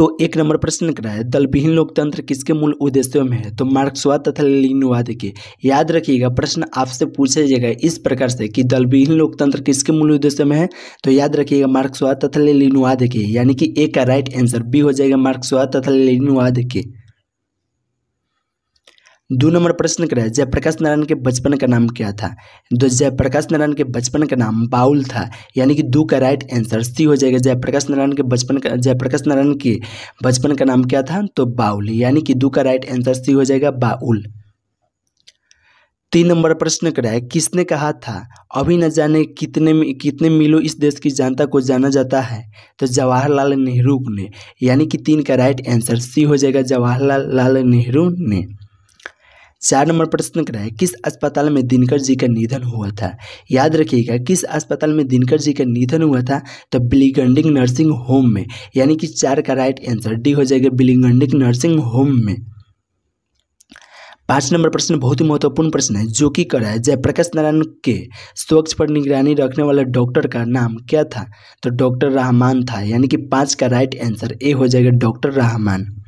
तो एक नंबर प्रश्न है दलविहीन लोकतंत्र किसके मूल उद्देश्यों में है तो मार्क्सवाद तथा लेनिनवाद के याद रखिएगा प्रश्न आपसे पूछा जाएगा इस प्रकार से कि दलविहीन लोकतंत्र किसके मूल उद्देश्य में है तो याद रखिएगा मार्क्सवाद तथा लेनिनवाद के यानी कि ए का राइट आंसर बी हो जाएगा मार्क्सवाद तथा लेनिनवाद के दो नंबर प्रश्न करें जयप्रकाश नारायण के बचपन का नाम क्या था तो जयप्रकाश नारायण के बचपन का नाम बाउल था यानी कि दो का राइट आंसर सी हो जाएगा जयप्रकाश नारायण के बचपन का जयप्रकाश नारायण के बचपन का नाम क्या था तो बाउल यानी कि दो का राइट आंसर सी हो जाएगा बाउल तीन नंबर प्रश्न करा है किसने कहा था अभी न जाने कितने कितने मिलों इस देश की जनता को जाना जाता है तो जवाहरलाल नेहरू ने यानी कि तीन का राइट आंसर सी हो जाएगा जवाहरलाल लाल नेहरू ने चार नंबर प्रश्न करा है किस अस्पताल में दिनकर जी का निधन हुआ था याद रखिएगा किस अस्पताल में दिनकर जी का निधन हुआ था तो बिलीगंडिक नर्सिंग होम में यानी कि चार का राइट आंसर डी हो जाएगा बिलीगंडिक नर्सिंग होम में पाँच नंबर प्रश्न बहुत ही महत्वपूर्ण प्रश्न है जो कि करा है जयप्रकाश नारायण के स्वच्छ पर निगरानी रखने वाला डॉक्टर का नाम क्या था तो डॉक्टर रहमान था यानी कि पाँच का राइट आंसर ए हो जाएगा डॉक्टर रहमान